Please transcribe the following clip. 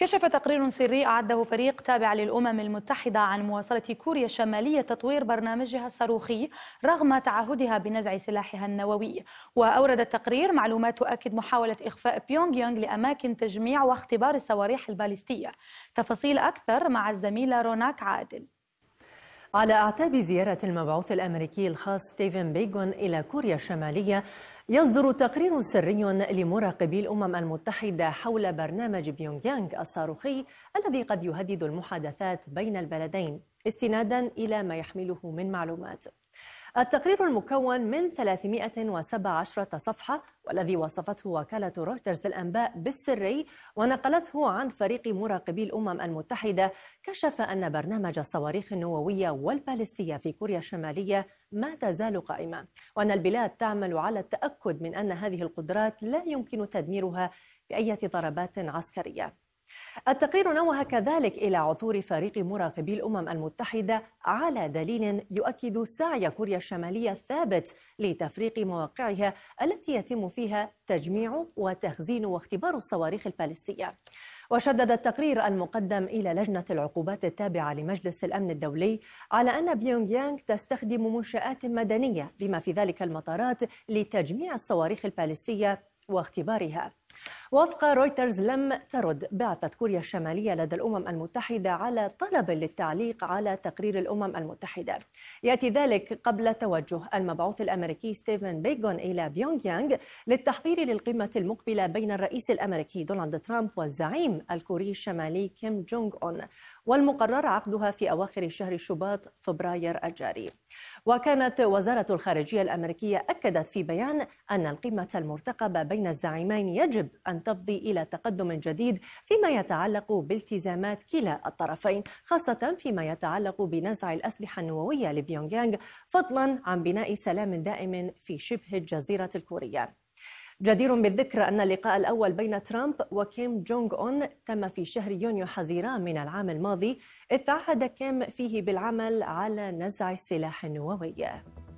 كشف تقرير سري أعده فريق تابع للأمم المتحدة عن مواصلة كوريا الشمالية تطوير برنامجها الصاروخي رغم تعهدها بنزع سلاحها النووي وأورد التقرير معلومات تؤكد محاولة إخفاء بيونغ يونغ لأماكن تجميع واختبار الصواريخ الباليستية تفاصيل أكثر مع الزميلة روناك عادل على أعتاب زيارة المبعوث الأمريكي الخاص ستيفن بيغون إلى كوريا الشمالية يصدر تقرير سري لمراقبي الأمم المتحدة حول برنامج بيونغ يانغ الصاروخي الذي قد يهدد المحادثات بين البلدين استنادا إلى ما يحمله من معلومات التقرير المكون من 317 صفحة والذي وصفته وكالة رويترز للأنباء بالسري ونقلته عن فريق مراقبي الأمم المتحدة كشف أن برنامج الصواريخ النووية والبالستية في كوريا الشمالية ما تزال قائمة وأن البلاد تعمل على التأكد من أن هذه القدرات لا يمكن تدميرها بأية ضربات عسكرية التقرير نوه كذلك إلى عثور فريق مراقبي الأمم المتحدة على دليل يؤكد سعي كوريا الشمالية الثابت لتفريق مواقعها التي يتم فيها تجميع وتخزين واختبار الصواريخ البالستية. وشدد التقرير المقدم إلى لجنة العقوبات التابعة لمجلس الأمن الدولي على أن بيونغ يانغ تستخدم منشآت مدنية بما في ذلك المطارات لتجميع الصواريخ البالستية واختبارها. وفق رويترز لم ترد بعثة كوريا الشمالية لدى الأمم المتحدة على طلب للتعليق على تقرير الأمم المتحدة يأتي ذلك قبل توجه المبعوث الأمريكي ستيفن بيغون إلى بيونغ يانغ للتحضير للقمة المقبلة بين الرئيس الأمريكي دونالد ترامب والزعيم الكوري الشمالي كيم جونغ أون والمقرر عقدها في أواخر شهر شباط فبراير الجاري وكانت وزارة الخارجية الأمريكية أكدت في بيان أن القمة المرتقبة بين الزعيمين يجب أن تفضي إلى تقدم جديد فيما يتعلق بالتزامات كلا الطرفين خاصة فيما يتعلق بنزع الأسلحة النووية لبيونغيانغ فضلا عن بناء سلام دائم في شبه الجزيرة الكورية جدير بالذكر أن اللقاء الأول بين ترامب وكيم جونغ أون تم في شهر يونيو حزيران من العام الماضي إذ تعهد كيم فيه بالعمل على نزع السلاح النووي